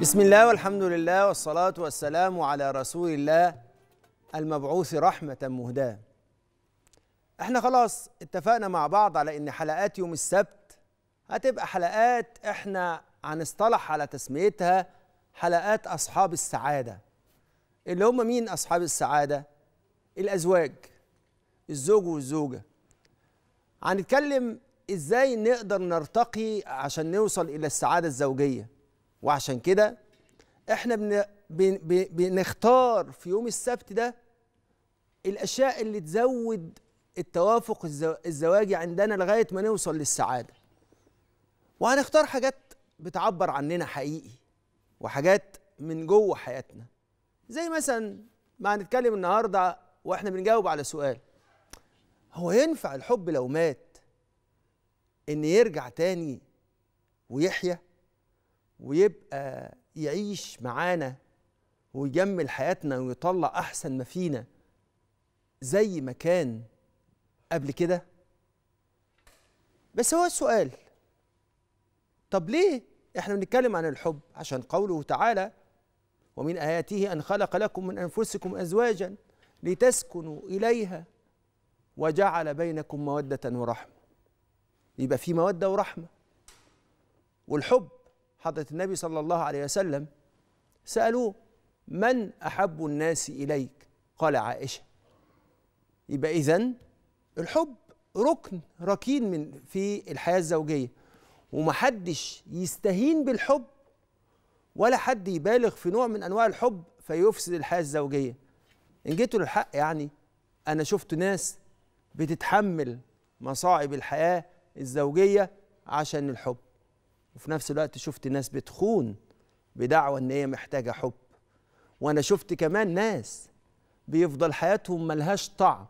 بسم الله والحمد لله والصلاة والسلام على رسول الله المبعوث رحمة مهداة. احنا خلاص اتفقنا مع بعض على ان حلقات يوم السبت هتبقى حلقات احنا هنصطلح على تسميتها حلقات اصحاب السعادة. اللي هم مين اصحاب السعادة؟ الازواج الزوج والزوجة. هنتكلم ازاي نقدر نرتقي عشان نوصل الى السعادة الزوجية. وعشان كده احنا بن... بنختار في يوم السبت ده الاشياء اللي تزود التوافق الزواجي عندنا لغايه ما نوصل للسعاده وهنختار حاجات بتعبر عننا حقيقي وحاجات من جوه حياتنا زي مثلا ما هنتكلم النهارده واحنا بنجاوب على سؤال هو ينفع الحب لو مات ان يرجع تاني ويحيا ويبقى يعيش معانا ويجمل حياتنا ويطلع احسن ما فينا زي ما كان قبل كده بس هو السؤال طب ليه احنا بنتكلم عن الحب عشان قوله تعالى ومن اياته ان خلق لكم من انفسكم ازواجا لتسكنوا اليها وجعل بينكم موده ورحمه يبقى في موده ورحمه والحب حضرة النبي صلى الله عليه وسلم سألوه من أحب الناس إليك قال عائشة يبقى إذن الحب ركن ركين من في الحياة الزوجية ومحدش يستهين بالحب ولا حد يبالغ في نوع من أنواع الحب فيفسد الحياة الزوجية إن جيتوا للحق يعني أنا شفت ناس بتتحمل مصاعب الحياة الزوجية عشان الحب وفي نفس الوقت شفت ناس بتخون بدعوة ان هي محتاجة حب وانا شفت كمان ناس بيفضل حياتهم ملهاش طعم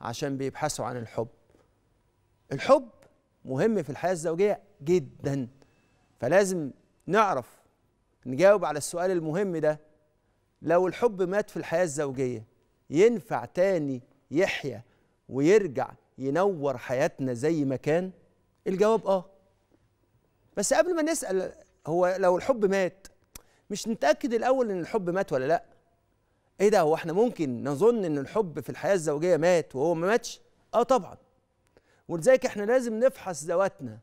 عشان بيبحثوا عن الحب الحب مهم في الحياة الزوجية جدا فلازم نعرف نجاوب على السؤال المهم ده لو الحب مات في الحياة الزوجية ينفع تاني يحيا ويرجع ينور حياتنا زي ما كان الجواب اه بس قبل ما نسال هو لو الحب مات مش نتاكد الاول ان الحب مات ولا لا ايه ده هو احنا ممكن نظن ان الحب في الحياه الزوجيه مات وهو ما ماتش اه طبعا ولذلك احنا لازم نفحص ذواتنا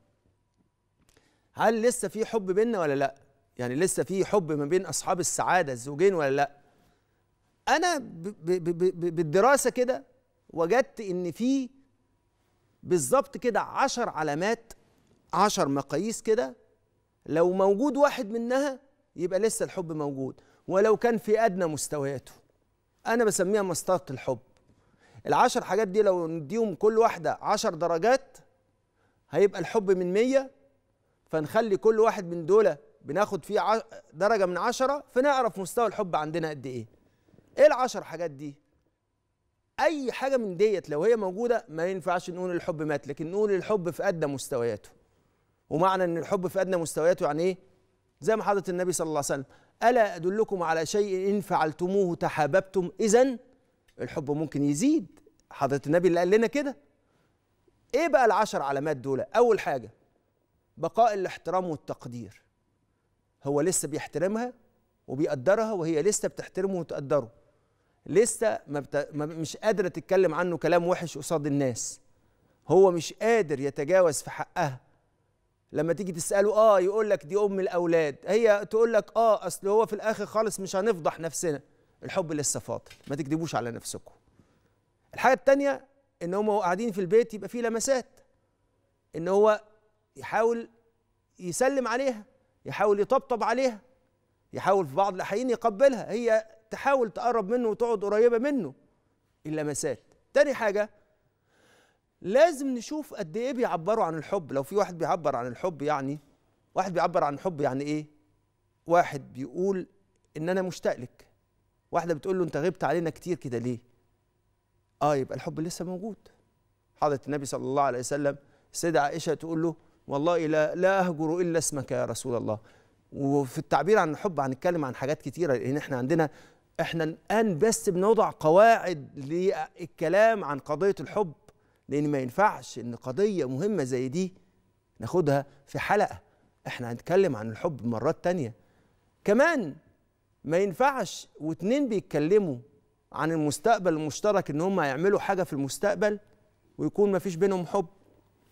هل لسه في حب بينا ولا لا يعني لسه في حب ما بين اصحاب السعاده الزوجين ولا لا انا ب ب ب بالدراسه كده وجدت ان في بالظبط كده عشر علامات عشر مقاييس كده لو موجود واحد منها يبقى لسه الحب موجود ولو كان في أدنى مستوياته أنا بسميها مسطرة الحب العشر حاجات دي لو نديهم كل واحدة عشر درجات هيبقى الحب من مية فنخلي كل واحد من دولة بناخد فيه درجة من عشرة فنعرف مستوى الحب عندنا قد إيه إيه العشر حاجات دي أي حاجة من ديت لو هي موجودة ما ينفعش نقول الحب مات لكن نقول الحب في أدنى مستوياته ومعنى ان الحب في ادنى مستوياته يعني ايه زي ما حضره النبي صلى الله عليه وسلم الا ادلكم على شيء ان فعلتموه تحاببتم اذا الحب ممكن يزيد حضره النبي اللي قال لنا كده ايه بقى العشر علامات دول اول حاجه بقاء الاحترام والتقدير هو لسه بيحترمها وبيقدرها وهي لسه بتحترمه وتقدره لسه ما بت... ما مش قادره تتكلم عنه كلام وحش قصاد الناس هو مش قادر يتجاوز في حقها لما تيجي تساله اه يقول لك دي ام الاولاد هي تقول لك اه اصل هو في الاخر خالص مش هنفضح نفسنا الحب لسه فاضل ما تكذبوش على نفسكم الحاجه الثانيه ان هم قاعدين في البيت يبقى في لمسات ان هو يحاول يسلم عليها يحاول يطبطب عليها يحاول في بعض الاحيان يقبلها هي تحاول تقرب منه وتقعد قريبه منه اللمسات تاني حاجه لازم نشوف قد ايه بيعبروا عن الحب لو في واحد بيعبر عن الحب يعني واحد بيعبر عن الحب يعني ايه واحد بيقول ان انا مشتاق لك واحده بتقول له انت غبت علينا كتير كده ليه اه يبقى الحب لسه موجود حضره النبي صلى الله عليه وسلم السيده عائشه تقول له والله لا لا اهجر الا اسمك يا رسول الله وفي التعبير عن الحب هنتكلم عن حاجات كتيره لان احنا عندنا احنا الان بس بنوضع قواعد للكلام عن قضيه الحب لان ما ينفعش ان قضيه مهمه زي دي ناخدها في حلقه احنا هنتكلم عن الحب مرات تانية كمان ما ينفعش واتنين بيتكلموا عن المستقبل المشترك ان هم هيعملوا حاجه في المستقبل ويكون ما فيش بينهم حب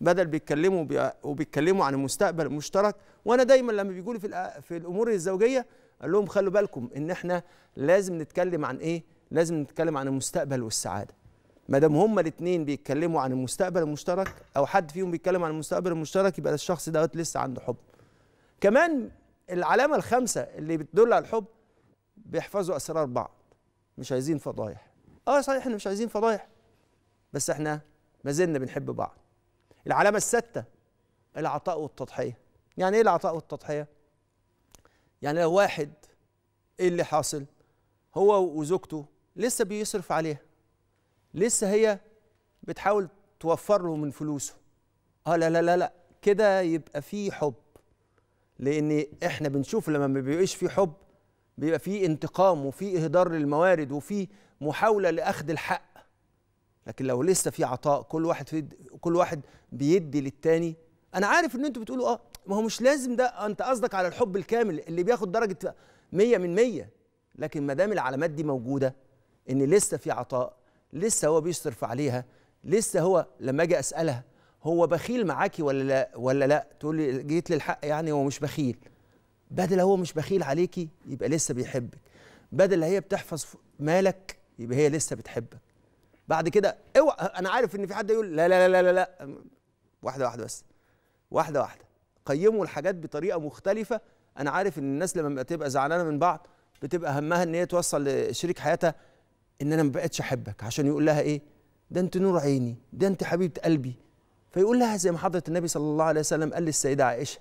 بدل بيتكلموا وبيتكلموا عن المستقبل المشترك وانا دايما لما بيقولوا في في الامور الزوجيه قال لهم خلوا بالكم ان احنا لازم نتكلم عن ايه لازم نتكلم عن المستقبل والسعاده ما دام هما الاثنين بيتكلموا عن المستقبل المشترك او حد فيهم بيتكلم عن المستقبل المشترك يبقى الشخص دوت لسه عنده حب كمان العلامه الخامسه اللي بتدل على الحب بيحفظوا اسرار بعض مش عايزين فضايح اه صحيح احنا مش عايزين فضايح بس احنا ما زلنا بنحب بعض العلامه السادسه العطاء والتضحيه يعني ايه العطاء والتضحيه يعني لو واحد ايه اللي حاصل هو وزوجته لسه بيصرف عليها لسه هي بتحاول توفر له من فلوسه اه لا لا لا لا كده يبقى في حب لان احنا بنشوف لما ما بيبقاش في حب بيبقى في انتقام وفي اهدار للموارد وفي محاوله لاخذ الحق لكن لو لسه في عطاء كل واحد في كل واحد بيدي للتاني انا عارف ان انتوا بتقولوا اه ما هو مش لازم ده انت قصدك على الحب الكامل اللي بياخد درجه 100 من 100 لكن ما دام العلامات دي موجوده ان لسه في عطاء لسه هو بيصرف عليها لسه هو لما اجي اسالها هو بخيل معاكي ولا لا ولا لا تقول لي جيت للحق يعني هو مش بخيل بدل هو مش بخيل عليكي يبقى لسه بيحبك بدل هي بتحفظ مالك يبقى هي لسه بتحبك بعد كده اوعى انا عارف ان في حد يقول لا لا لا لا لا واحده واحده بس واحده واحده قيموا الحاجات بطريقه مختلفه انا عارف ان الناس لما بتبقى زعلانه من بعض بتبقى همها ان هي توصل لشريك حياتها ان انا ما بقتش احبك عشان يقول لها ايه ده انت نور عيني ده انت حبيبه قلبي فيقول لها زي ما حضره النبي صلى الله عليه وسلم قال للسيده عائشه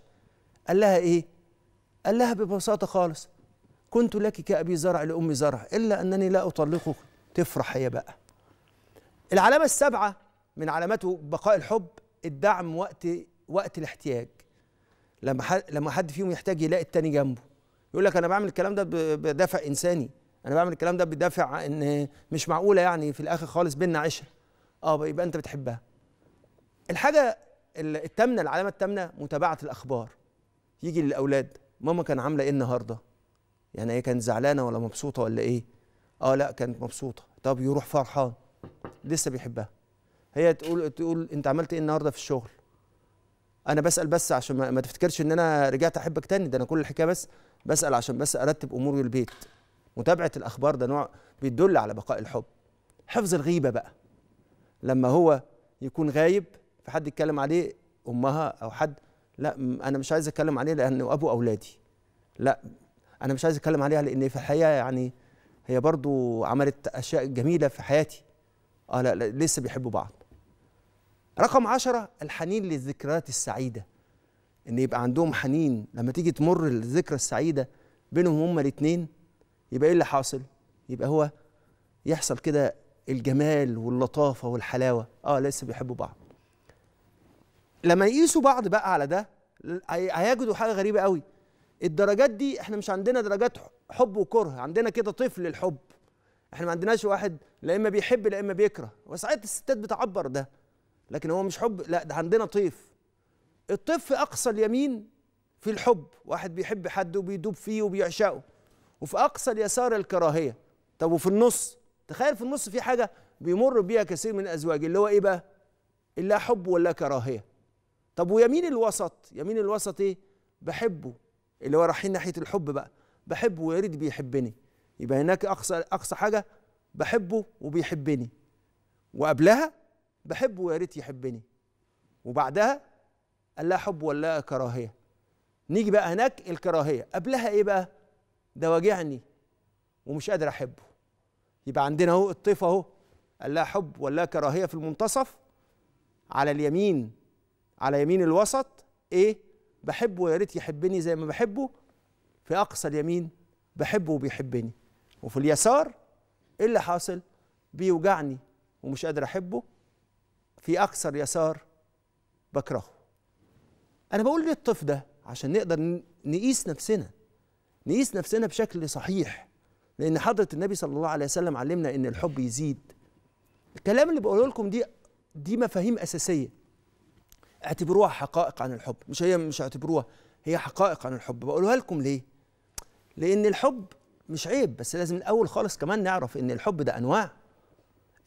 قال لها ايه قال لها ببساطه خالص كنت لك كابي زرع لامي زرع الا انني لا اطلقك تفرح هي بقى العلامه السابعه من علاماته بقاء الحب الدعم وقت وقت الاحتياج لما لما حد فيهم يحتاج يلاقي التاني جنبه يقول لك انا بعمل الكلام ده بدافع انساني انا بعمل الكلام ده بدافع ان مش معقوله يعني في الاخر خالص بينا عشره اه يبقى انت بتحبها الحاجه التامنه العلامه التامنه متابعه الاخبار يجي للاولاد ماما كان عامله ايه النهارده يعني هي كانت زعلانه ولا مبسوطه ولا ايه اه لا كانت مبسوطه طب يروح فرحان لسه بيحبها هي تقول تقول انت عملت ايه النهارده في الشغل انا بسال بس عشان ما, ما تفتكرش ان انا رجعت احبك تاني ده انا كل الحكايه بس بسال عشان بس ارتب اموري البيت متابعة الأخبار ده نوع بيدل على بقاء الحب حفظ الغيبة بقى لما هو يكون غايب فحد يتكلم عليه أمها أو حد لا أنا مش عايز أتكلم عليه لأنه أبو أولادي لا أنا مش عايز أتكلم عليها لأن في الحقيقة يعني هي برضو عملت أشياء جميلة في حياتي آه لا, لا لسه بيحبوا بعض رقم عشرة الحنين للذكريات السعيدة إن يبقى عندهم حنين لما تيجي تمر الذكرى السعيدة بينهم هما الاتنين يبقى ايه اللي حاصل يبقى هو يحصل كده الجمال واللطافه والحلاوه اه لسه بيحبوا بعض لما يقيسوا بعض بقى على ده هيجدوا حاجه غريبه قوي الدرجات دي احنا مش عندنا درجات حب وكره عندنا كده طفل الحب احنا ما عندناش واحد لا اما بيحب لا اما بيكره وساعات الستات بتعبر ده لكن هو مش حب لا ده عندنا طيف الطيف في اقصى اليمين في الحب واحد بيحب حد وبيدوب فيه وبيعشقه وفي اقصى اليسار الكراهيه طب وفي النص تخيل في النص في حاجه بيمر بيها كثير من الازواج اللي هو ايه بقى الا حب ولا كراهيه طب ويمين الوسط يمين الوسط ايه بحبه اللي هو رايحين ناحيه الحب بقى بحبه ويا ريت بيحبني يبقى هناك اقصى اقصى حاجه بحبه وبيحبني وقبلها بحبه ويا ريت يحبني وبعدها لا حب ولا كراهيه نيجي بقى هناك الكراهيه قبلها ايه بقى ده واجعني ومش قادر احبه يبقى عندنا اهو الطيف اهو قال لا حب ولا كراهيه في المنتصف على اليمين على يمين الوسط ايه بحبه يا ريت يحبني زي ما بحبه في اقصى اليمين بحبه وبيحبني وفي اليسار ايه اللي حاصل بيوجعني ومش قادر احبه في اقصى اليسار بكرهه انا بقول للطف ده عشان نقدر نقيس نفسنا نقيس نفسنا بشكل صحيح لان حضره النبي صلى الله عليه وسلم علمنا ان الحب يزيد الكلام اللي بقوله لكم دي دي مفاهيم اساسيه اعتبروها حقائق عن الحب مش هي مش اعتبروها هي حقائق عن الحب بقولها لكم ليه لان الحب مش عيب بس لازم الاول خالص كمان نعرف ان الحب ده انواع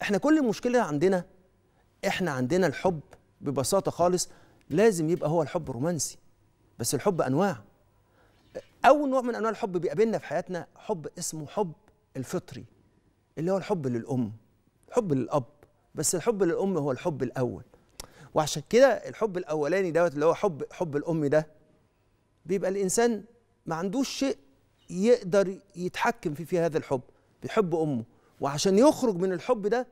احنا كل المشكله عندنا احنا عندنا الحب ببساطه خالص لازم يبقى هو الحب رومانسي بس الحب انواع اول نوع من انواع الحب بيقابلنا في حياتنا حب اسمه حب الفطري اللي هو الحب للام حب للاب بس الحب للام هو الحب الاول وعشان كده الحب الاولاني دوت اللي هو حب حب الام ده بيبقى الانسان ما عندوش شيء يقدر يتحكم فيه في هذا الحب بيحب امه وعشان يخرج من الحب ده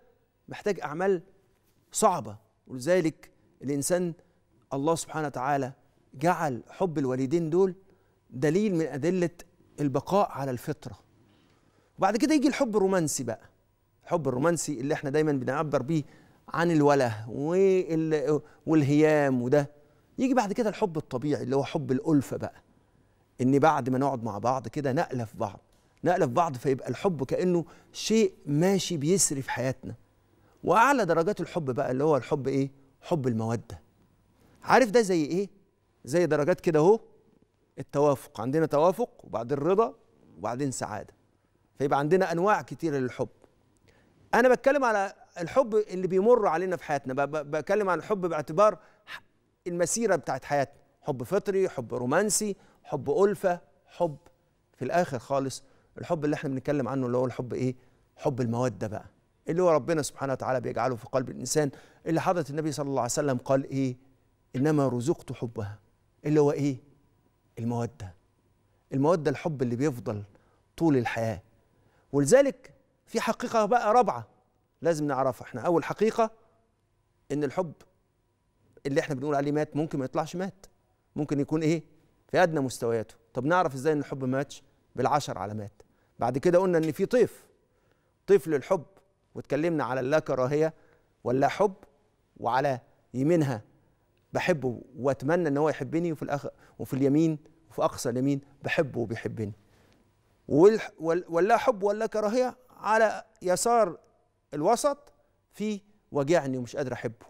محتاج اعمال صعبه ولذلك الانسان الله سبحانه وتعالى جعل حب الوالدين دول دليل من أدلة البقاء على الفطرة وبعد كده يجي الحب الرومانسي بقى الحب الرومانسي اللي احنا دايما بنعبر بيه عن الوله والهيام وده يجي بعد كده الحب الطبيعي اللي هو حب الألفة بقى إن بعد ما نقعد مع بعض كده نألف بعض نألف بعض فيبقى الحب كأنه شيء ماشي بيسري في حياتنا وأعلى درجات الحب بقى اللي هو الحب إيه؟ حب المودة عارف ده زي إيه؟ زي درجات كده أهو التوافق عندنا توافق وبعدين رضا وبعدين سعاده فيبقى عندنا انواع كتيره للحب انا بتكلم على الحب اللي بيمر علينا في حياتنا بتكلم عن الحب باعتبار المسيره بتاعت حياتنا حب فطري حب رومانسي حب الفه حب في الاخر خالص الحب اللي احنا بنتكلم عنه اللي هو الحب ايه حب الموده بقى اللي هو ربنا سبحانه وتعالى بيجعله في قلب الانسان اللي حضرة النبي صلى الله عليه وسلم قال ايه انما رزقت حبها اللي هو ايه المودة المودة الحب اللي بيفضل طول الحياة ولذلك في حقيقة بقى رابعة لازم نعرفها احنا أول حقيقة إن الحب اللي احنا بنقول عليه مات ممكن ما يطلعش مات ممكن يكون ايه في أدنى مستوياته طب نعرف ازاي إن الحب ما ماتش بالعشر علامات بعد كده قلنا إن في طيف طيف للحب واتكلمنا على اللا كراهية واللا حب وعلى يمينها بحبه واتمنى ان هو يحبني وفي الاخر وفي اليمين وفي اقصى اليمين بحبه وبيحبني ولا حب ولا كراهيه على يسار الوسط في وجعني ومش قادر احبه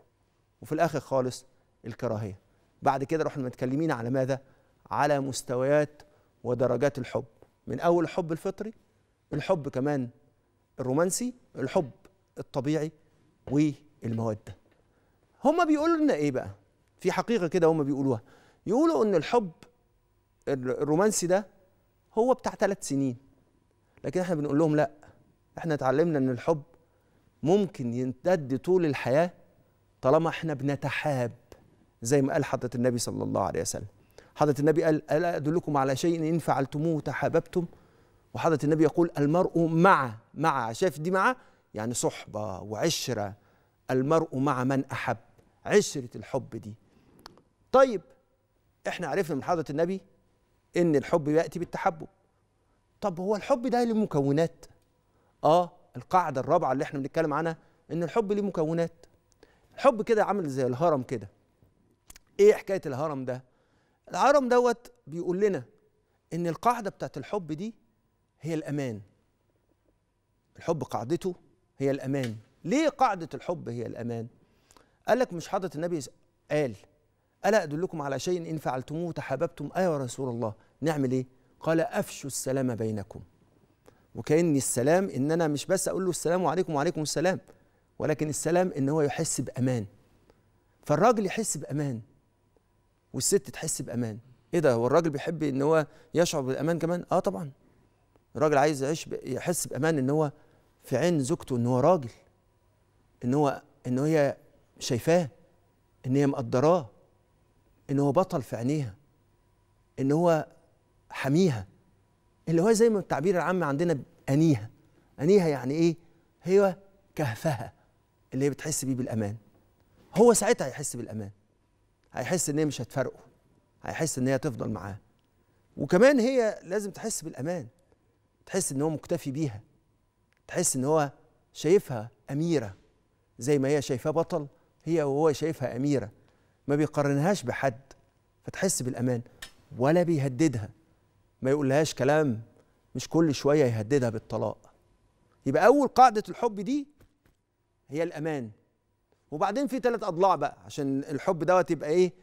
وفي الاخر خالص الكراهيه بعد كده رحنا متكلمين على ماذا على مستويات ودرجات الحب من اول الحب الفطري الحب كمان الرومانسي الحب الطبيعي والموده هما بيقولوا لنا ايه بقى في حقيقه كده هم بيقولوها يقولوا ان الحب الرومانسي ده هو بتاع ثلاث سنين لكن احنا بنقول لهم لا احنا اتعلمنا ان الحب ممكن يمتد طول الحياه طالما احنا بنتحاب زي ما قال حضره النبي صلى الله عليه وسلم حضره النبي قال الا ادلكم على شيء ان فعلتموه تحاببتم وحضره النبي يقول المرء مع مع شايف دي مع يعني صحبه وعشره المرء مع من احب عشره الحب دي طيب احنا عرفنا من حضره النبي ان الحب ياتي بالتحبب طب هو الحب ده له مكونات اه القاعده الرابعه اللي احنا بنتكلم عنها ان الحب ليه مكونات الحب كده عامل زي الهرم كده ايه حكايه الهرم ده الهرم دوت بيقول لنا ان القاعده بتاعت الحب دي هي الامان الحب قاعدته هي الامان ليه قاعده الحب هي الامان قال لك مش حضره النبي قال ألا أدلكم على شيء إن فعلتموه تحاببتم أيها رسول الله نعمل إيه قال أفشوا السلام بينكم وكأن السلام إن أنا مش بس أقول له السلام عليكم وعليكم السلام ولكن السلام إن هو يحس بأمان فالراجل يحس بأمان والست تحس بأمان إيه ده هو الراجل بيحب إن هو يشعر بالأمان كمان آه طبعا الراجل عايز يعيش يحس بأمان إن هو في عين زوجته إن هو راجل إن هو إن هي شايفاه إن هي مقدراه ان هو بطل في عينيها ان هو حميها اللي هو زي ما التعبير العام عندنا انيها انيها يعني ايه هي كهفها اللي هي بتحس بيه بالامان هو ساعتها هيحس بالامان هيحس ان هي مش هتفارقه هيحس ان هي تفضل معاه وكمان هي لازم تحس بالامان تحس ان هو مكتفي بيها تحس ان هو شايفها اميره زي ما هي شايفاه بطل هي وهو شايفها اميره ما بيقارنهاش بحد فتحس بالامان ولا بيهددها ما يقولهاش كلام مش كل شويه يهددها بالطلاق يبقى اول قاعده الحب دي هي الامان وبعدين في ثلاث اضلاع بقى عشان الحب دوت يبقى ايه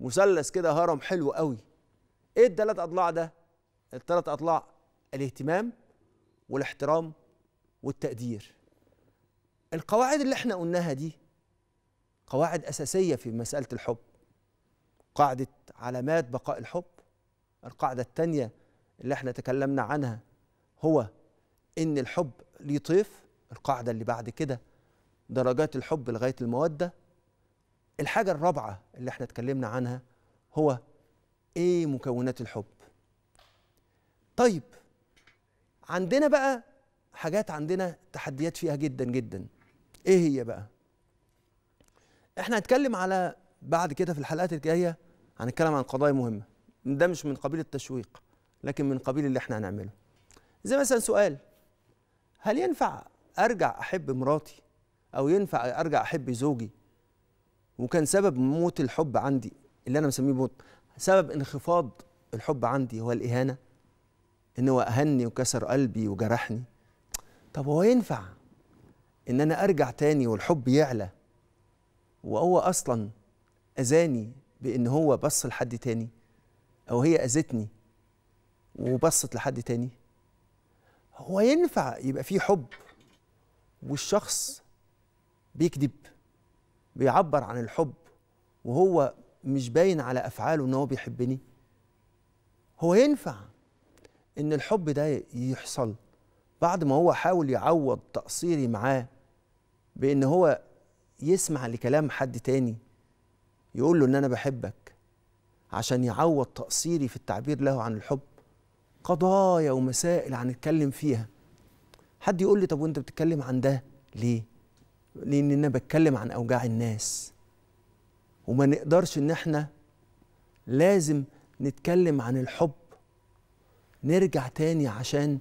مثلث كده هرم حلو قوي ايه الثلاث اضلاع ده الثلاث اضلاع الاهتمام والاحترام والتقدير القواعد اللي احنا قلناها دي قواعد أساسية في مسألة الحب قاعدة علامات بقاء الحب القاعدة الثانية اللي احنا تكلمنا عنها هو إن الحب ليه طيف القاعدة اللي بعد كده درجات الحب لغاية المودة الحاجة الرابعة اللي احنا اتكلمنا عنها هو ايه مكونات الحب طيب عندنا بقى حاجات عندنا تحديات فيها جدا جدا ايه هي بقى احنا هنتكلم على بعد كده في الحلقات الجايه هنتكلم عن قضايا مهمه ده مش من قبيل التشويق لكن من قبيل اللي احنا هنعمله زي مثلا سؤال هل ينفع ارجع احب مراتي او ينفع ارجع احب زوجي وكان سبب موت الحب عندي اللي انا مسميه موت سبب انخفاض الحب عندي هو الاهانه ان هو اهني وكسر قلبي وجرحني طب هو ينفع ان انا ارجع تاني والحب يعلى وهو اصلا اذاني بان هو بص لحد تاني او هي اذتني وبصت لحد تاني هو ينفع يبقى فيه حب والشخص بيكذب بيعبر عن الحب وهو مش باين على افعاله ان هو بيحبني هو ينفع ان الحب ده يحصل بعد ما هو حاول يعوض تقصيري معاه بان هو يسمع لكلام حد تاني يقول له ان انا بحبك عشان يعوض تقصيري في التعبير له عن الحب قضايا ومسائل هنتكلم فيها حد يقول لي طب وانت بتتكلم عن ده ليه لان انا بتكلم عن اوجاع الناس وما نقدرش ان احنا لازم نتكلم عن الحب نرجع تاني عشان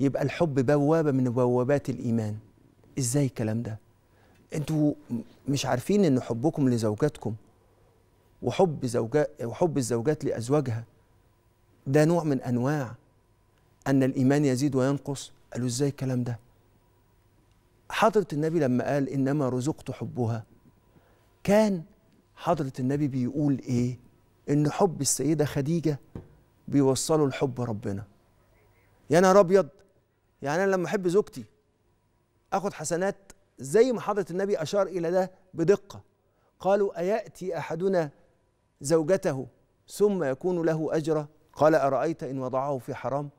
يبقى الحب بوابه من بوابات الايمان ازاي الكلام ده انتوا مش عارفين ان حبكم لزوجاتكم وحب زوجات وحب الزوجات لازواجها ده نوع من انواع ان الايمان يزيد وينقص قالوا ازاي الكلام ده حضره النبي لما قال انما رزقت حبها كان حضره النبي بيقول ايه ان حب السيده خديجه بيوصله لحب ربنا يا نهار ابيض يعني انا لما احب زوجتي اخد حسنات زي ما حضرة النبي أشار إلى ده بدقة قالوا أيأتي أحدنا زوجته ثم يكون له أجرة قال أرأيت إن وضعه في حرام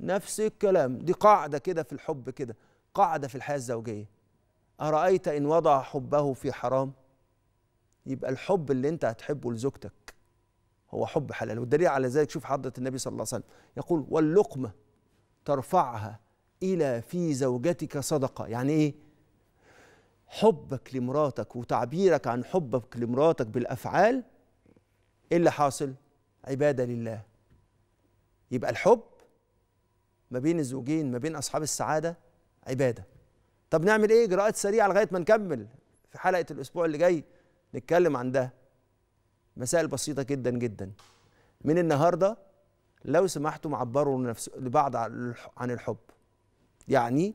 نفس الكلام دي قاعدة كده في الحب كده قاعدة في الحياة الزوجية أرأيت إن وضع حبه في حرام يبقى الحب اللي أنت هتحبه لزوجتك هو حب حلال والدليل على ذلك شوف حضرة النبي صلى الله عليه وسلم يقول واللقمة ترفعها إلى في زوجتك صدقة يعني إيه حبك لمراتك وتعبيرك عن حبك لمراتك بالافعال ايه اللي حاصل عباده لله يبقى الحب ما بين الزوجين ما بين اصحاب السعاده عباده طب نعمل ايه اجراءات سريعه لغايه ما نكمل في حلقه الاسبوع اللي جاي نتكلم عن ده مسائل بسيطه جدا جدا من النهارده لو سمحتم عبروا لبعض عن الحب يعني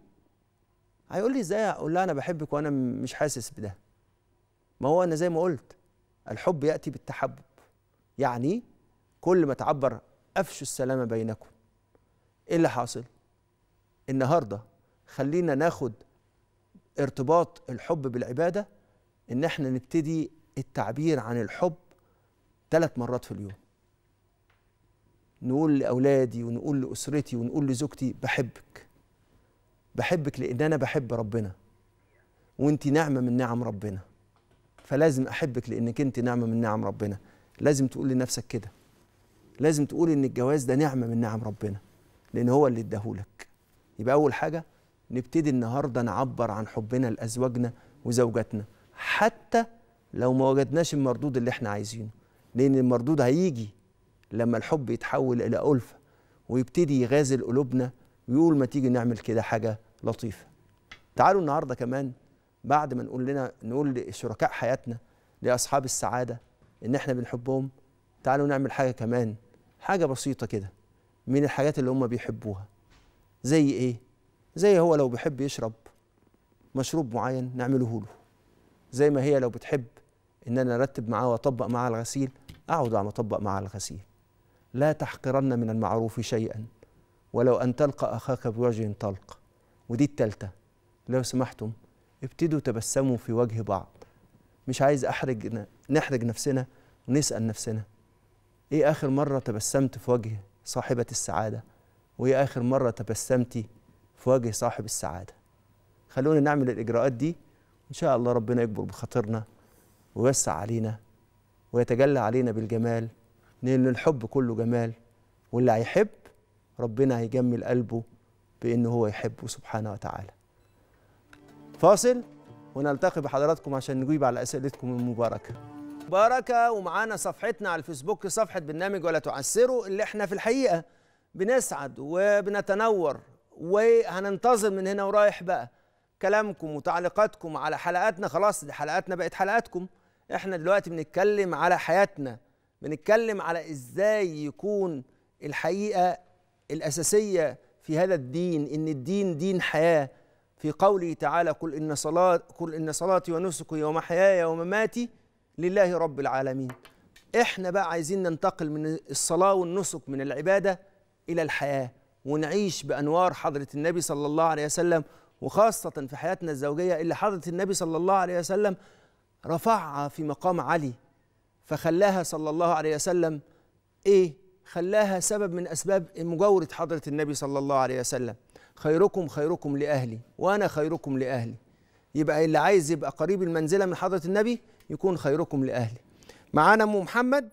هيقول لي ازاي اقول لها انا بحبك وانا مش حاسس بده ما هو انا زي ما قلت الحب ياتي بالتحبب يعني كل ما تعبر افشوا السلام بينكم ايه اللي حاصل النهارده خلينا ناخد ارتباط الحب بالعباده ان احنا نبتدي التعبير عن الحب ثلاث مرات في اليوم نقول لاولادي ونقول لاسرتي ونقول لزوجتي بحبك بحبك لان انا بحب ربنا وانت نعمه من نعم ربنا فلازم احبك لانك انت نعمه من نعم ربنا لازم تقول لنفسك كده لازم تقول ان الجواز ده نعمه من نعم ربنا لان هو اللي اداهولك يبقى اول حاجه نبتدي النهارده نعبر عن حبنا لازواجنا وزوجاتنا حتى لو ما وجدناش المردود اللي احنا عايزينه لان المردود هيجي لما الحب يتحول الى الفه ويبتدي يغازل قلوبنا ويقول ما تيجي نعمل كده حاجه لطيفه تعالوا النهارده كمان بعد ما نقول لنا نقول لشركاء حياتنا لاصحاب السعاده ان احنا بنحبهم تعالوا نعمل حاجه كمان حاجه بسيطه كده من الحاجات اللي هم بيحبوها زي ايه زي هو لو بيحب يشرب مشروب معين نعمله له زي ما هي لو بتحب ان انا ارتب معاه واطبق معاه الغسيل اقعد عم اطبق معاه الغسيل لا تحقرن من المعروف شيئا ولو ان تلقى اخاك بوجه طلق ودي التالتة لو سمحتم ابتدوا تبسموا في وجه بعض مش عايز احرج نحرج نفسنا ونسأل نفسنا ايه اخر مرة تبسمت في وجه صاحبة السعادة وايه اخر مرة تبسمتي في وجه صاحب السعادة خلونا نعمل الاجراءات دي ان شاء الله ربنا يكبر بخاطرنا ويوسع علينا ويتجلى علينا بالجمال لان الحب كله جمال واللي هيحب ربنا هيجمل قلبه بأنه هو يحبه سبحانه وتعالى فاصل ونلتقي بحضراتكم عشان نجيب على أسئلتكم المباركة مباركة ومعانا صفحتنا على الفيسبوك صفحة برنامج ولا تعسروا اللي احنا في الحقيقة بنسعد وبنتنور وهننتظر من هنا ورايح بقى كلامكم وتعليقاتكم على حلقاتنا خلاص دي حلقاتنا بقت حلقاتكم احنا دلوقتي بنتكلم على حياتنا بنتكلم على ازاي يكون الحقيقة الأساسية في هذا الدين إن الدين دين حياة في قوله تعالى قل إن صلاة قل إن صلاتي ونسكي ومحياي ومماتي لله رب العالمين إحنا بقى عايزين ننتقل من الصلاة والنسك من العبادة إلى الحياة ونعيش بأنوار حضرة النبي صلى الله عليه وسلم وخاصة في حياتنا الزوجية اللي حضرة النبي صلى الله عليه وسلم رفعها في مقام علي فخلاها صلى الله عليه وسلم إيه خلاها سبب من أسباب مجاورة حضرة النبي صلى الله عليه وسلم خيركم خيركم لأهلي وأنا خيركم لأهلي يبقى اللي عايز يبقى قريب المنزلة من حضرة النبي يكون خيركم لأهلي معانا أم محمد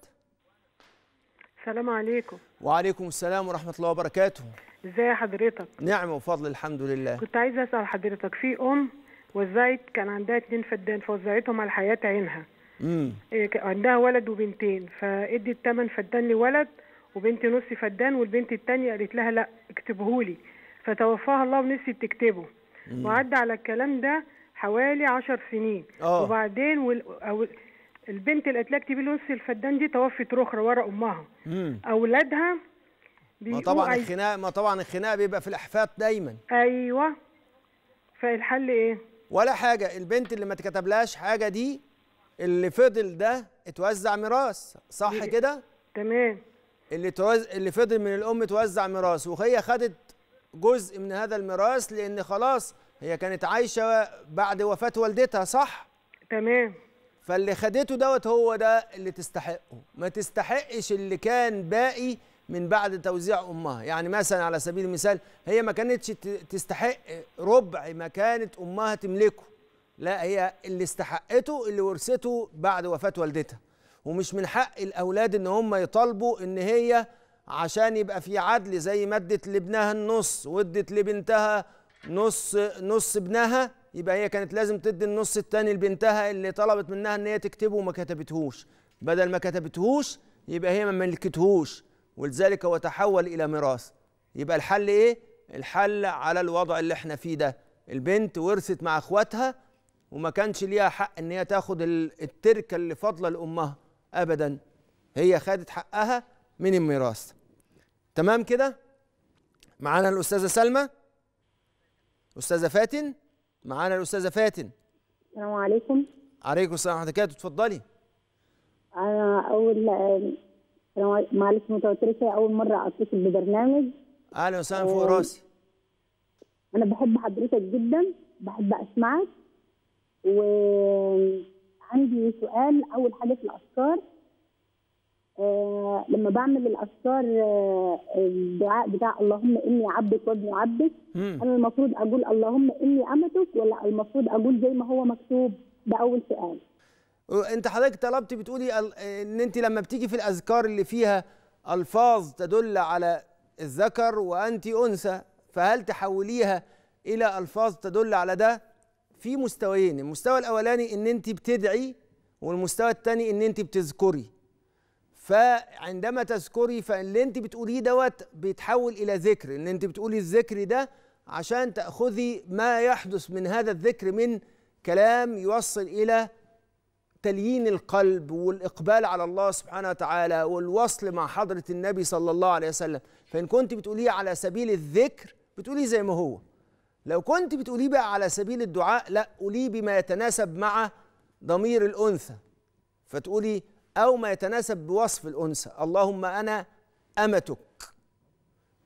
السلام عليكم وعليكم السلام ورحمة الله وبركاته ازي حضرتك نعم وفضل الحمد لله كنت عايزة أسأل حضرتك في أم وزعت كان عندها اتنين فدان فوزعتهم على حياة عينها امم عندها ولد وبنتين فادت ثمن فدان لولد وبنت نص فدان والبنت التانية قالت لها لا اكتبهولي فتوفاها الله ونسيت تكتبه وعدى على الكلام ده حوالي عشر سنين أوه. وبعدين وال... أو... البنت اللي قالت لها اكتبي لي الفدان دي توفت رخرة ورا أمها مم. أولادها ما طبعا عايز... الخناق ما طبعا الخناق بيبقى في الأحفاد دايما أيوه فالحل إيه؟ ولا حاجة البنت اللي ما تكتبلهاش حاجة دي اللي فضل ده اتوزع ميراث صح كده؟ تمام اللي توز... اللي فضل من الام توزع ميراث وهي خدت جزء من هذا الميراث لان خلاص هي كانت عايشه بعد وفاه والدتها صح تمام فاللي خدته دوت هو ده اللي تستحقه ما تستحقش اللي كان باقي من بعد توزيع امها يعني مثلا على سبيل المثال هي ما كانتش تستحق ربع ما كانت امها تملكه لا هي اللي استحقته اللي ورثته بعد وفاه والدتها ومش من حق الاولاد ان هم يطالبوا ان هي عشان يبقى في عدل زي ما ادت لابنها النص وادت لبنتها نص نص ابنها يبقى هي كانت لازم تدي النص الثاني لبنتها اللي طلبت منها ان هي تكتبه وما كتبتهوش بدل ما كتبتهوش يبقى هي ما ملكتهوش ولذلك هو تحول الى ميراث يبقى الحل ايه الحل على الوضع اللي احنا فيه ده البنت ورثت مع اخواتها وما كانش ليها حق ان هي تاخد التركه اللي فاضله لامها ابدا هي خدت حقها من الميراث تمام كده معانا الاستاذه سلمى استاذه فاتن معانا الاستاذه فاتن السلام عليكم عليكم السلام ورحمه الله وبركاته اتفضلي انا اول معلش متوتره اول مره اتصل ببرنامج اهلا وسهلا فوق راسي انا بحب حضرتك جدا بحب اسمعك و عندي سؤال اول حاجه في الافكار آه لما بعمل الاذكار آه الدعاء بتاع اللهم اني عبدك وابن عبدك انا المفروض اقول اللهم اني امتك ولا المفروض اقول زي ما هو مكتوب ده اول سؤال انت حضرتك طلبتي بتقولي ان انت لما بتيجي في الاذكار اللي فيها الفاظ تدل على الذكر وانت انثى فهل تحوليها الى الفاظ تدل على ده في مستويين المستوى الاولاني ان انت بتدعي والمستوى الثاني ان انت بتذكري فعندما تذكري فاللي انت بتقوليه دوت بيتحول الى ذكر ان انت بتقولي الذكر ده عشان تاخذي ما يحدث من هذا الذكر من كلام يوصل الى تليين القلب والاقبال على الله سبحانه وتعالى والوصل مع حضره النبي صلى الله عليه وسلم فان كنت بتقوليه على سبيل الذكر بتقوليه زي ما هو لو كنت بتقوليه بقى على سبيل الدعاء لا قوليه بما يتناسب مع ضمير الأنثى فتقولي أو ما يتناسب بوصف الأنثى اللهم أنا أمتك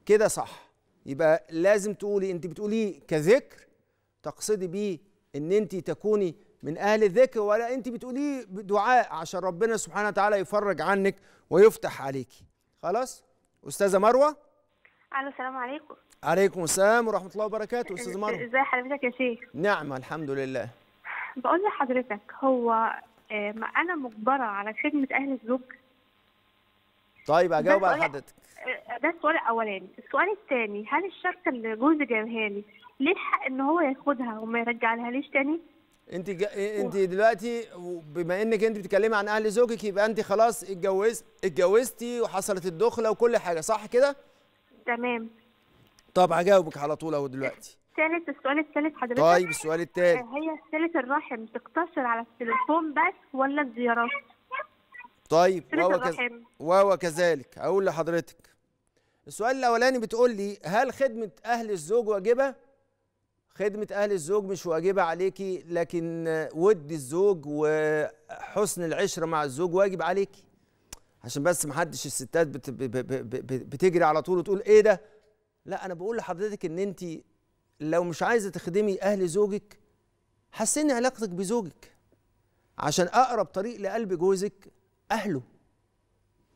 كده صح يبقى لازم تقولي أنت بتقوليه كذكر تقصدي بيه أن أنت تكوني من أهل الذكر ولا أنت بتقوليه بدعاء عشان ربنا سبحانه وتعالى يفرج عنك ويفتح عليكي خلاص أستاذة مروة ألو السلام عليكم عليكم السلام ورحمه الله وبركاته استاذ مروه ازي حضرتك يا شيخ نعم الحمد لله بقول لحضرتك هو آه، ما انا مجبره على خدمه اهل الزوج طيب اجاوب على حضرتك آه، ده السؤال الاولاني السؤال الثاني هل الشركه اللي جوزي جابها لي ليه الحق ان هو ياخدها وما لها ليش تاني انت جا... إيه، انت دلوقتي بما انك انت بتتكلمي عن اهل زوجك يبقى انت خلاص اتجوزت اتجوزتي وحصلت الدخله وكل حاجه صح كده تمام طب هجاوبك على طول اهو دلوقتي الثالث السؤال الثالث حضرتك طيب السؤال آه، الثالث هي سلة الرحم تقتصر على التليفون بس ولا الزيارات؟ طيب واو كز... واو كذلك اقول لحضرتك السؤال الاولاني بتقول لي هل خدمه اهل الزوج واجبه خدمه اهل الزوج مش واجبه عليكي لكن ود الزوج وحسن العشره مع الزوج واجب عليكي عشان بس محدش الستات بت... بتجري على طول وتقول ايه ده لا انا بقول لحضرتك ان انت لو مش عايزه تخدمي اهل زوجك حسني علاقتك بزوجك عشان اقرب طريق لقلب جوزك اهله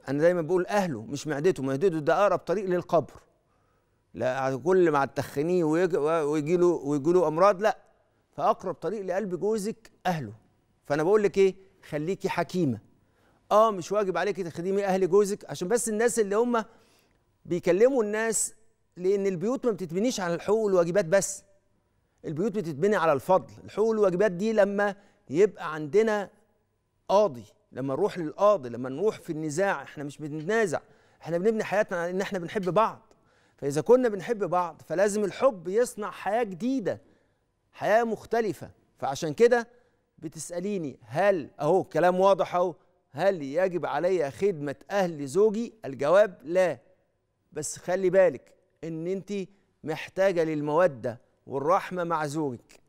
انا دايما بقول اهله مش معدته معدته ده اقرب طريق للقبر لا كل ما تتخنيه ويجي له ويجي له امراض لا فاقرب طريق لقلب جوزك اهله فانا بقول لك ايه خليكي حكيمه اه مش واجب عليكي تخدمي اهل جوزك عشان بس الناس اللي هم بيكلموا الناس لان البيوت ما بتتبنيش على الحقوق والواجبات بس البيوت بتتبني على الفضل الحقوق والواجبات دي لما يبقى عندنا قاضي لما نروح للقاضي لما نروح في النزاع احنا مش بنتنازع احنا بنبني حياتنا على ان احنا بنحب بعض فاذا كنا بنحب بعض فلازم الحب يصنع حياه جديده حياه مختلفه فعشان كده بتساليني هل اهو كلام واضح اهو هل يجب علي خدمه اهل زوجي الجواب لا بس خلي بالك ان انت محتاجه للموده والرحمه مع زوجك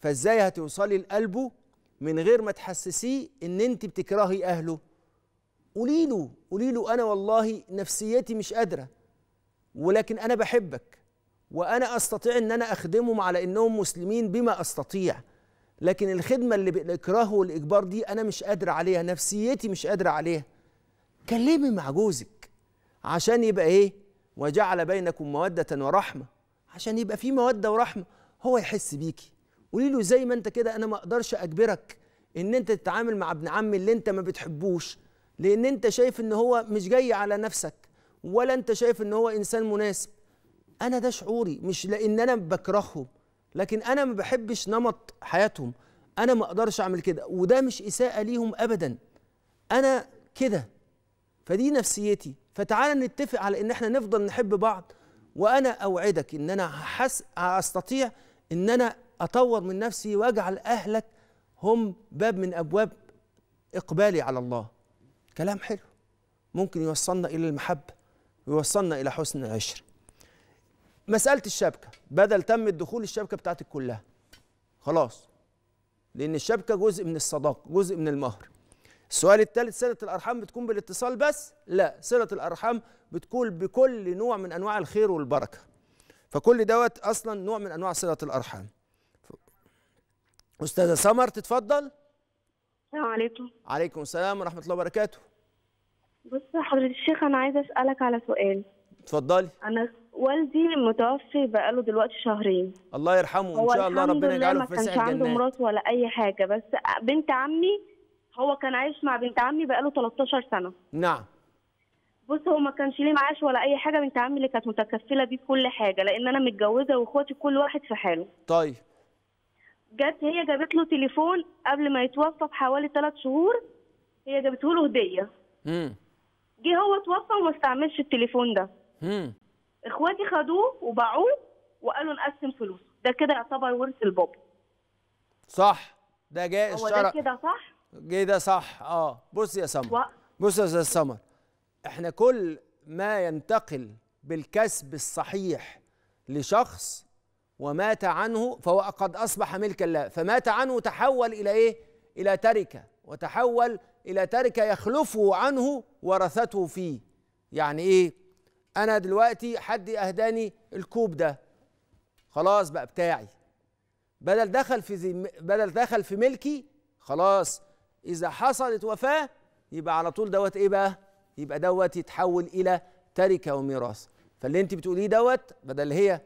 فازاي هتوصلي لقلبه من غير ما تحسسيه ان انت بتكرهي اهله قولي له قولي له انا والله نفسيتي مش قادره ولكن انا بحبك وانا استطيع ان انا اخدمهم على انهم مسلمين بما استطيع لكن الخدمه اللي بالاكراه والاجبار دي انا مش قادره عليها نفسيتي مش قادره عليها كلمي مع جوزك عشان يبقى ايه وجعل بينكم مودة ورحمة عشان يبقى في مودة ورحمة هو يحس بيكي قولي له زي ما انت كده انا ما اقدرش اجبرك ان انت تتعامل مع ابن عمي اللي انت ما بتحبوش لان انت شايف ان هو مش جاي على نفسك ولا انت شايف ان هو انسان مناسب انا ده شعوري مش لان انا بكرههم لكن انا ما بحبش نمط حياتهم انا ما اقدرش اعمل كده وده مش اساءه ليهم ابدا انا كده فدي نفسيتي فتعال نتفق على ان احنا نفضل نحب بعض وانا اوعدك ان انا حس... استطيع ان انا اطور من نفسي واجعل اهلك هم باب من ابواب اقبالي على الله كلام حلو ممكن يوصلنا الى المحبه ويوصلنا الى حسن العشر مساله الشبكه بدل تم الدخول الشبكه بتاعتك كلها خلاص لان الشبكه جزء من الصداقه جزء من المهر السؤال الثالث صلة الأرحام بتكون بالاتصال بس؟ لا صلة الأرحام بتكون بكل نوع من أنواع الخير والبركة فكل دوت أصلا نوع من أنواع صلة الأرحام أستاذة سمر تتفضل السلام عليكم عليكم السلام ورحمة الله وبركاته بص حضرة الشيخ أنا عايزة أسألك على سؤال اتفضلي أنا والدي متوفي بقاله دلوقتي شهرين الله يرحمه وان شاء الله ربنا يجعله في سعه الجنات ما كانش عنده مرات ولا اي حاجه بس بنت عمي هو كان عايش مع بنت عمي بقاله 13 سنه نعم بص هو ما كانش ليه معاش ولا اي حاجه بنت عمي اللي كانت متكفله بيه بكل حاجه لان انا متجوزه واخواتي كل واحد في حاله طيب جت هي جابت له تليفون قبل ما يتوفى بحوالي ثلاث شهور هي جابته له هديه امم جه هو توفى وما استعملش التليفون ده امم اخواتي خدوه وباعوه وقالوا نقسم فلوسه ده كده يعتبر ورث البابا صح ده جاء الشرع هو ده كده صح جه ده صح اه بص يا سمر بص يا استاذ سمر احنا كل ما ينتقل بالكسب الصحيح لشخص ومات عنه فهو قد اصبح ملكا له فمات عنه تحول الى ايه الى تركه وتحول الى تركه يخلفه عنه ورثته فيه يعني ايه انا دلوقتي حد اهداني الكوب ده خلاص بقى بتاعي بدل دخل في بدل دخل في ملكي خلاص إذا حصلت وفاة يبقى على طول دوت إيه بقى؟ يبقى دوت يتحول إلى تركة وميراث فاللي أنت بتقوليه دوت بدل هي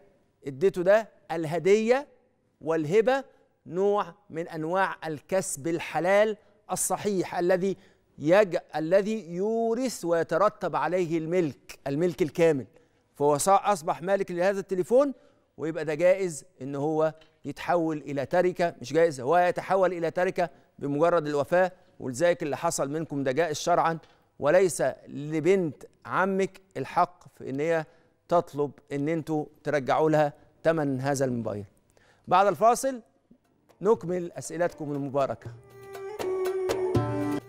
اديته ده الهدية والهبة نوع من أنواع الكسب الحلال الصحيح الذي يج... الذي يورث ويترتب عليه الملك الملك الكامل فهو أصبح مالك لهذا التليفون ويبقى ده جائز إن هو يتحول إلى تركة مش جائز هو يتحول إلى تركة بمجرد الوفاة ولذلك اللي حصل منكم ده جائز شرعا وليس لبنت عمك الحق في ان هي تطلب ان انتوا ترجعوا لها ثمن هذا الموبايل بعد الفاصل نكمل اسئلتكم المباركه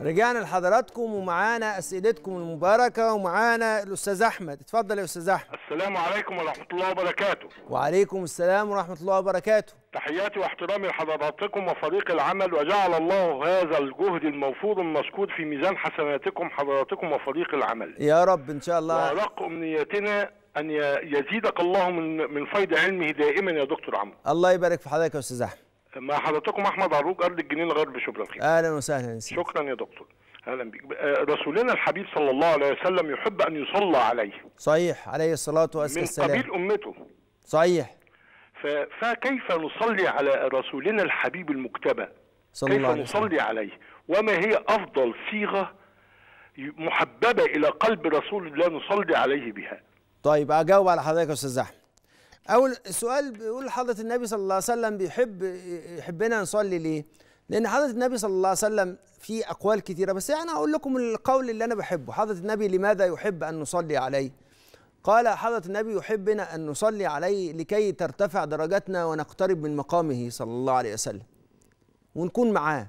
رجعنا لحضراتكم ومعانا اسئلتكم المباركه ومعانا الاستاذ احمد اتفضل يا استاذ احمد السلام عليكم ورحمه الله وبركاته وعليكم السلام ورحمه الله وبركاته تحياتي واحترامي لحضراتكم وفريق العمل وجعل الله هذا الجهد الموفور المشكور في ميزان حسناتكم حضراتكم وفريق العمل يا رب ان شاء الله ورق امنيتنا ان يزيدك الله من من فيض علمه دائما يا دكتور عمرو الله يبارك في حضرتك يا استاذ احمد مع حضراتكم احمد عروج ارض الجنين الغرب شبرا خير اهلا وسهلا سيدي شكرا يا دكتور اهلا بيك آه، رسولنا الحبيب صلى الله عليه وسلم يحب ان يصلى عليه صحيح عليه الصلاه والسلام من قبيل امته صحيح فكيف نصلي على رسولنا الحبيب المكتبى صلى الله عليه كيف نصلي عليه وما هي أفضل صيغة محببة إلى قلب رسول الله نصلي عليه بها طيب أجاوب على حضرتك يا أستاذ أحمد أول سؤال بيقول حضرة النبي صلى الله عليه وسلم بيحب يحبنا نصلي ليه؟ لأن حضرة النبي صلى الله عليه وسلم في أقوال كثيرة بس أنا يعني أقول لكم القول اللي أنا بحبه حضرة النبي لماذا يحب أن نصلي عليه؟ قال حضرة النبي يحبنا أن نصلي عليه لكي ترتفع درجتنا ونقترب من مقامه صلى الله عليه وسلم ونكون معاه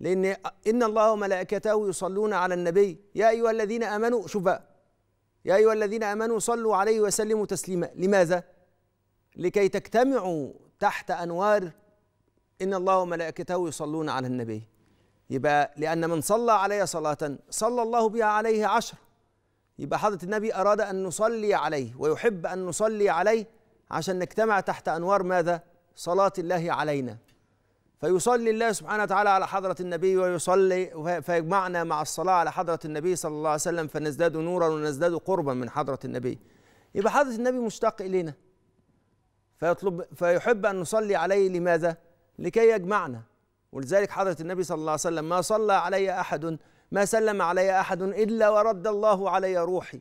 لأن إن الله وملائكته يصلون على النبي يا أيها الذين آمنوا شوف بقى يا أيها الذين آمنوا صلوا عليه وسلموا تسليما لماذا؟ لكي تجتمعوا تحت أنوار إن الله وملائكته يصلون على النبي يبقى لأن من صلى علي صلاة صلى الله بها عليه عشر يبقى حضرة النبي أراد أن نصلي عليه ويحب أن نصلي عليه عشان نجتمع تحت أنوار ماذا؟ صلاة الله علينا فيصلي الله سبحانه وتعالى على حضرة النبي ويصلي فيجمعنا مع الصلاة على حضرة النبي صلى الله عليه وسلم فنزداد نورا ونزداد قربا من حضرة النبي يبقى حضرة النبي مشتاق إلينا فيطلب فيحب أن نصلي عليه لماذا؟ لكي يجمعنا ولذلك حضرة النبي صلى الله عليه وسلم ما صلى علي أحد ما سلم علي أحد إلا ورد الله علي روحي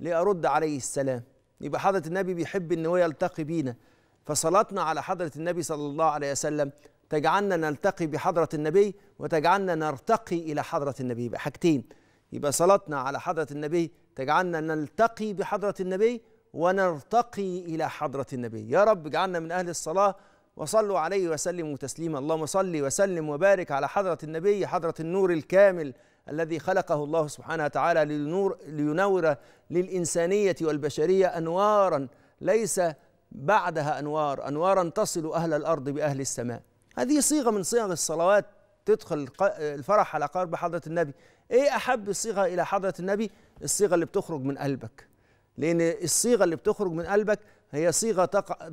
لأرد عليه السلام يبقى حضرة النبي بيحب إن هو يلتقي بينا فصلاتنا على حضرة النبي صلى الله عليه وسلم تجعلنا نلتقي بحضرة النبي وتجعلنا نرتقي إلى حضرة النبي يبقى حاجتين يبقى صلاتنا على حضرة النبي تجعلنا نلتقي بحضرة النبي ونرتقي إلى حضرة النبي يا رب اجعلنا من أهل الصلاة وصلوا عليه وسلموا تسليما اللهم صل وسلم وبارك على حضرة النبي حضرة النور الكامل الذي خلقه الله سبحانه وتعالى لنور لينور للإنسانية والبشرية أنوارا ليس بعدها أنوار أنوارا تصل أهل الأرض بأهل السماء هذه صيغة من صيغ الصلوات تدخل الفرح على قرب حضرة النبي إيه أحب الصيغة إلى حضرة النبي الصيغة اللي بتخرج من قلبك لأن الصيغة اللي بتخرج من قلبك هي صيغة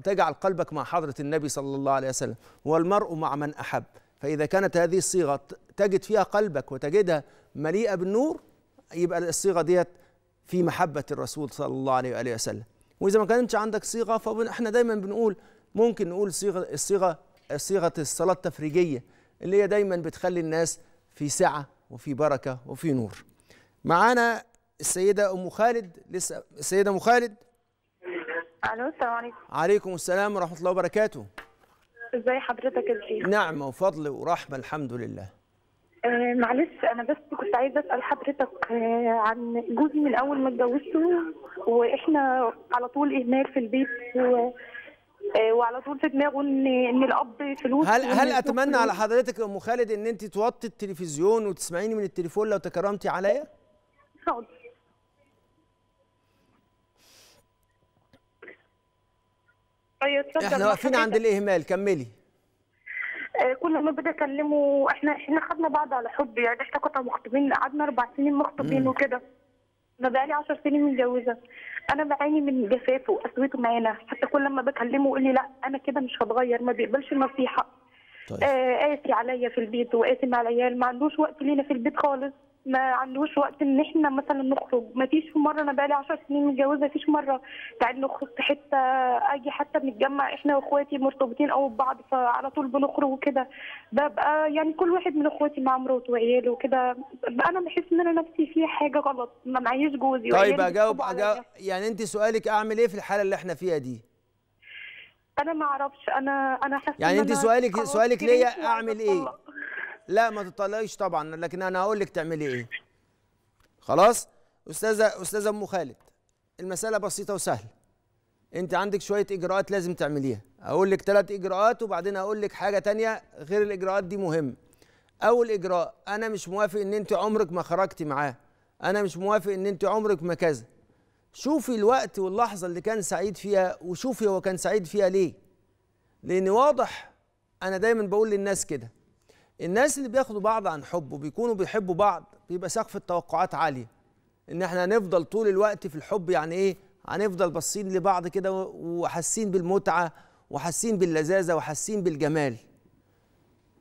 تجعل قلبك مع حضرة النبي صلى الله عليه وسلم والمرء مع من أحب فإذا كانت هذه الصيغة تجد فيها قلبك وتجدها مليئة بالنور يبقى الصيغة ديت في محبة الرسول صلى الله عليه وآله وسلم وإذا ما كانتش عندك صيغة فإحنا دايما بنقول ممكن نقول صيغة الصيغة صيغة الصلاة التفريجية اللي هي دايما بتخلي الناس في سعة وفي بركة وفي نور معانا السيدة أم خالد لسه السيدة أم خالد ألو السلام عليكم عليكم السلام ورحمة الله وبركاته ازاي حضرتك يا شيخ نعمه وفضل ورحمه الحمد لله آه، معلش انا بس كنت عايزه اسال حضرتك آه، عن جوزي من اول ما اتجوزته واحنا على طول اهمال في البيت و آه، وعلى طول في دماغه ان ان الاب فلوس هل هل اتمنى على حضرتك يا ام خالد ان انت توطي التلفزيون وتسمعيني من التليفون لو تكرمتي عليا؟ حاضر طيب احنا واقفين عند الاهمال كملي آه، كل ما بدي اكلمه احنا احنا خدنا بعض على حب يعني احنا كنا مخطوبين قعدنا اربع سنين مخطوبين وكده انا بقالي 10 سنين متجوزه انا بعاني من جفافه وقسوته معانا حتى كل ما بكلمه يقول لي لا انا كده مش هتغير ما بيقبلش النصيحه طيب. آه قاسي عليا في البيت وقاسي مع العيال ما عندوش وقت لينا في البيت خالص ما عندوش وقت ان احنا مثلا نخرج ما فيش مره انا بقالي 10 سنين متجوزه ما فيش مره تعال نخرج في حته اجي حتى بنتجمع احنا واخواتي مرتبطين قوي ببعض فعلى طول بنخرج وكده ببقى يعني كل واحد من اخواتي مع مراته وعياله وكده انا بحس ان انا نفسي في حاجه غلط ما معيش جوزي طيب اجاوب اجاوب يعني انت سؤالك اعمل ايه في الحاله اللي احنا فيها دي؟ انا ما اعرفش انا انا حاسه يعني انت سؤالك سؤالك ليا اعمل ايه؟ لا ما تطلعيش طبعا لكن انا هقول لك تعملي ايه خلاص استاذه استاذه ام خالد المساله بسيطه وسهله انت عندك شويه اجراءات لازم تعمليها اقول لك ثلاث اجراءات وبعدين اقول لك حاجه تانية غير الاجراءات دي مهمه اول اجراء انا مش موافق ان انت عمرك ما خرجتي معاه انا مش موافق ان انت عمرك ما كذا شوفي الوقت واللحظه اللي كان سعيد فيها وشوفي هو كان سعيد فيها ليه لان واضح انا دايما بقول للناس كده الناس اللي بياخدوا بعض عن حب وبيكونوا بيحبوا بعض بيبقى سقف التوقعات عالي ان احنا هنفضل طول الوقت في الحب يعني ايه هنفضل باصين لبعض كده وحاسين بالمتعه وحاسين باللذاذه وحاسين بالجمال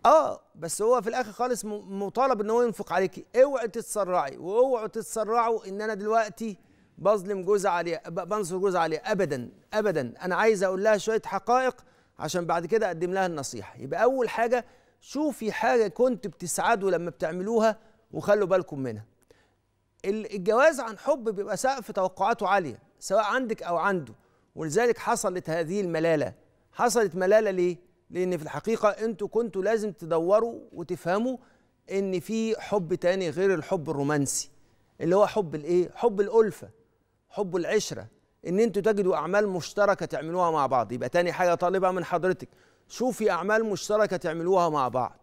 اه بس هو في الاخر خالص مطالب ان هو ينفق عليكي اوعي تتسرعي واوعوا تتسرعوا ان انا دلوقتي بظلم جوز عليها بنصر جوز عليها ابدا ابدا انا عايز اقول لها شويه حقائق عشان بعد كده اقدم لها النصيحه يبقى اول حاجه شوفي حاجة كنت بتسعدوا لما بتعملوها وخلوا بالكم منها الجواز عن حب بيبقى سقف توقعاته عالية سواء عندك أو عنده ولذلك حصلت هذه الملالة حصلت ملالة ليه؟ لأن في الحقيقة أنتوا كنتوا لازم تدوروا وتفهموا إن في حب تاني غير الحب الرومانسي اللي هو حب الإيه؟ حب الألفة حب العشرة إن أنتوا تجدوا أعمال مشتركة تعملوها مع بعض يبقى تاني حاجة طالبة من حضرتك شوفي اعمال مشتركه تعملوها مع بعض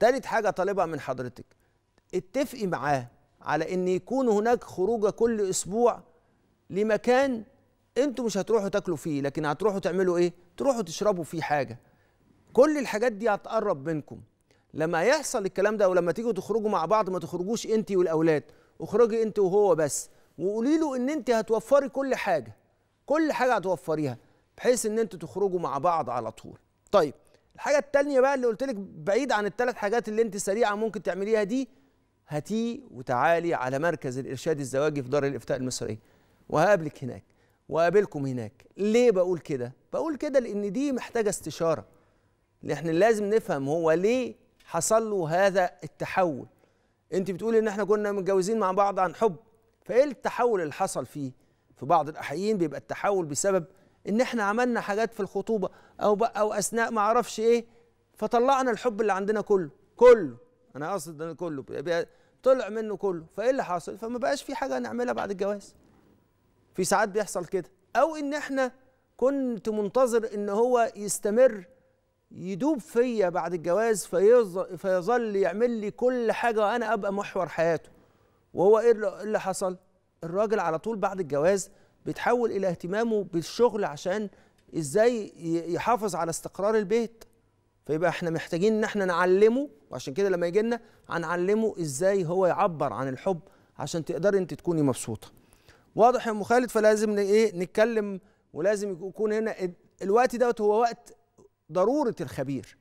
تالت حاجه طالبها من حضرتك اتفقي معاه على ان يكون هناك خروجه كل اسبوع لمكان انتوا مش هتروحوا تاكلوا فيه لكن هتروحوا تعملوا ايه تروحوا تشربوا فيه حاجه كل الحاجات دي هتقرب بينكم لما يحصل الكلام ده ولما تيجوا تخرجوا مع بعض ما تخرجوش انت والاولاد اخرجي انت وهو بس وقولي له ان انت هتوفري كل حاجه كل حاجه هتوفريها بحيث ان انتوا تخرجوا مع بعض على طول طيب الحاجه التانية بقى اللي قلت لك بعيد عن الثلاث حاجات اللي انت سريعه ممكن تعمليها دي هاتي وتعالي على مركز الارشاد الزواجي في دار الافتاء المصريه وهقابلك هناك وقابلكم هناك ليه بقول كده بقول كده لان دي محتاجه استشاره اللي احنا لازم نفهم هو ليه حصل له هذا التحول انت بتقولي ان احنا كنا متجوزين مع بعض عن حب فايه التحول اللي حصل فيه في بعض الاحيان بيبقى التحول بسبب ان احنا عملنا حاجات في الخطوبه او او اثناء ما اعرفش ايه فطلعنا الحب اللي عندنا كله كله انا اقصد ان كله طلع منه كله فايه اللي حاصل فما بقاش في حاجه نعملها بعد الجواز في ساعات بيحصل كده او ان احنا كنت منتظر ان هو يستمر يدوب فيا بعد الجواز فيظل يعمل لي كل حاجه وانا ابقى محور حياته وهو ايه اللي إيه حصل الراجل على طول بعد الجواز بيتحول الى اهتمامه بالشغل عشان ازاي يحافظ على استقرار البيت فيبقى احنا محتاجين ان احنا نعلمه وعشان كده لما يجي لنا هنعلمه ازاي هو يعبر عن الحب عشان تقدري انت تكوني مبسوطه واضح يا ام خالد فلازم ايه نتكلم ولازم يكون هنا الوقت دوت هو وقت ضروره الخبير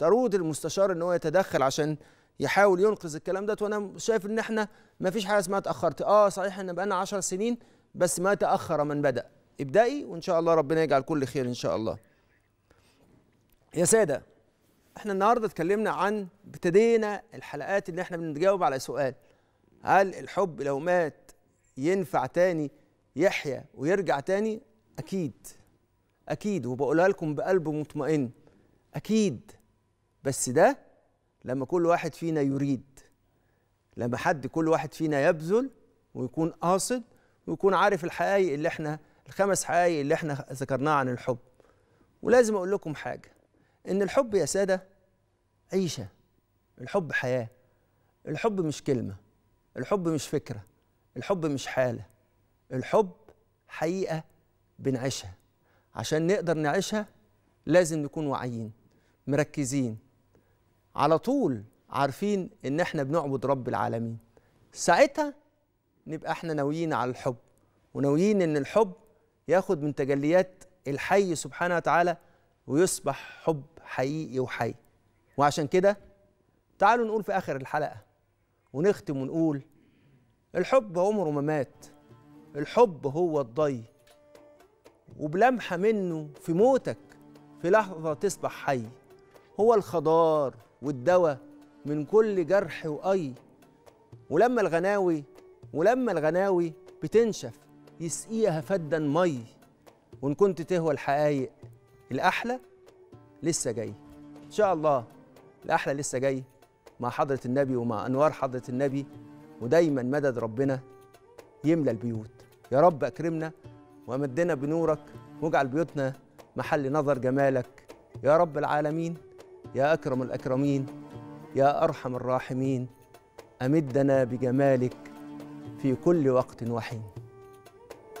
ضروره المستشار ان هو يتدخل عشان يحاول ينقذ الكلام دوت وانا شايف ان احنا ما فيش حاجه اسمها اتاخرت اه صحيح ان بقى لنا 10 سنين بس ما تاخر من بدا ابدأي وان شاء الله ربنا يجعل كل خير ان شاء الله يا ساده احنا النهارده اتكلمنا عن ابتدينا الحلقات اللي احنا بنتجاوب على سؤال هل الحب لو مات ينفع تاني يحيا ويرجع تاني اكيد اكيد وبقولها لكم بقلب مطمئن اكيد بس ده لما كل واحد فينا يريد لما حد كل واحد فينا يبذل ويكون قاصد ويكون عارف الحقائق اللي احنا الخمس حقائق اللي احنا ذكرناها عن الحب ولازم اقول لكم حاجه ان الحب يا ساده عيشه الحب حياه الحب مش كلمه الحب مش فكره الحب مش حاله الحب حقيقه بنعيشها عشان نقدر نعيشها لازم نكون واعيين مركزين على طول عارفين ان احنا بنعبد رب العالمين ساعتها نبقى احنا ناويين على الحب وناويين ان الحب ياخد من تجليات الحي سبحانه وتعالى ويصبح حب حقيقي وحي وعشان كده تعالوا نقول في اخر الحلقه ونختم ونقول الحب عمره ما مات الحب هو الضي وبلمحه منه في موتك في لحظه تصبح حي هو الخضار والدواء من كل جرح وأي ولما الغناوي ولما الغناوي بتنشف يسقيها فدا مي وإن كنت تهوى الحقايق الأحلى لسه جاي إن شاء الله الأحلى لسه جاي مع حضرة النبي ومع أنوار حضرة النبي ودايما مدد ربنا يملى البيوت يا رب أكرمنا وأمدنا بنورك واجعل بيوتنا محل نظر جمالك يا رب العالمين يا أكرم الأكرمين يا أرحم الراحمين أمدنا بجمالك في كل وقت وحين